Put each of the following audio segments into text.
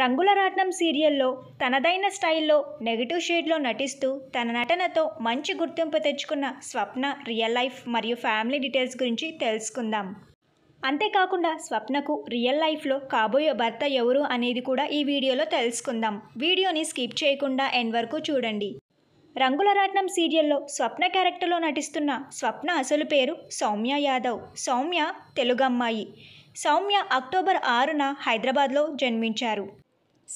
రంగుల రాట్నం సీరియల్లో తనదైన స్టైల్లో నెగిటివ్ షేడ్లో నటిస్తూ తన నటనతో మంచి గుర్తింపు తెచ్చుకున్న స్వప్న రియల్ లైఫ్ మరియు ఫ్యామిలీ డీటెయిల్స్ గురించి తెలుసుకుందాం అంతేకాకుండా స్వప్నకు రియల్ లైఫ్లో కాబోయే భర్త ఎవరు అనేది కూడా ఈ వీడియోలో తెలుసుకుందాం వీడియోని స్కిప్ చేయకుండా ఎన్ వరకు చూడండి రంగుల రాట్నం సీరియల్లో స్వప్న క్యారెక్టర్లో నటిస్తున్న స్వప్న అసలు పేరు సౌమ్య యాదవ్ సౌమ్య తెలుగమ్మాయి సౌమ్య అక్టోబర్ ఆరున హైదరాబాద్లో జన్మించారు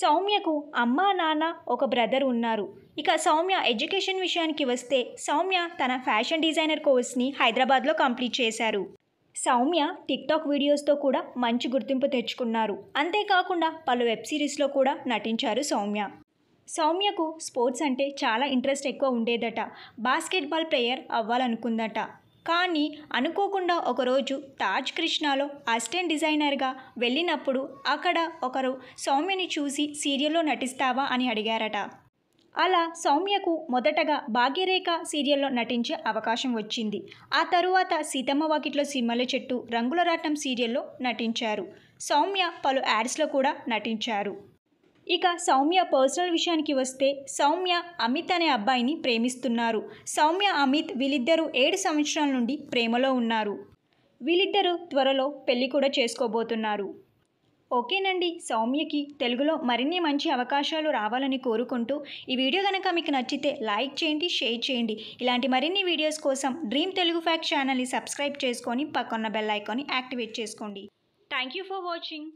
సౌమ్యకు అమ్మ నాన్న ఒక బ్రదర్ ఉన్నారు ఇక సౌమ్య ఎడ్యుకేషన్ విషయానికి వస్తే సౌమ్య తన ఫ్యాషన్ డిజైనర్ కోర్స్ని హైదరాబాద్లో కంప్లీట్ చేశారు సౌమ్య టిక్టాక్ వీడియోస్తో కూడా మంచి గుర్తింపు తెచ్చుకున్నారు అంతేకాకుండా పలు వెబ్ సిరీస్లో కూడా నటించారు సౌమ్య సౌమ్యకు స్పోర్ట్స్ అంటే చాలా ఇంట్రెస్ట్ ఎక్కువ ఉండేదట బాస్కెట్బాల్ ప్లేయర్ అవ్వాలనుకుందట కానీ అనుకోకుండా ఒకరోజు తాజ్ కృష్ణాలో అసిస్టెంట్ డిజైనర్గా వెళ్ళినప్పుడు అక్కడ ఒకరు సౌమ్యని చూసి సీరియల్లో నటిస్తావా అని అడిగారట అలా సౌమ్యకు మొదటగా భాగ్యరేఖ సీరియల్లో నటించే అవకాశం వచ్చింది ఆ తరువాత సీతమ్మ వాకిట్లో సిమ్మల చెట్టు రంగుల రాటం సీరియల్లో నటించారు సౌమ్య పలు యాడ్స్లో కూడా నటించారు ఇక సౌమ్య పర్సనల్ విషయానికి వస్తే సౌమ్య అమిత్ అనే అబ్బాయిని ప్రేమిస్తున్నారు సౌమ్య అమిత్ వీళ్ళిద్దరూ ఏడు సంవత్సరాల నుండి ప్రేమలో ఉన్నారు వీళ్ళిద్దరూ త్వరలో పెళ్లి కూడా చేసుకోబోతున్నారు ఓకేనండి సౌమ్యకి తెలుగులో మరిన్ని మంచి అవకాశాలు రావాలని కోరుకుంటూ ఈ వీడియో కనుక మీకు నచ్చితే లైక్ చేయండి షేర్ చేయండి ఇలాంటి మరిన్ని వీడియోస్ కోసం డ్రీమ్ తెలుగు ఫ్యాక్ట్ ఛానల్ని సబ్స్క్రైబ్ చేసుకొని పక్కన్న బెల్ ఐకాన్ని యాక్టివేట్ చేసుకోండి థ్యాంక్ యూ ఫర్ వాచింగ్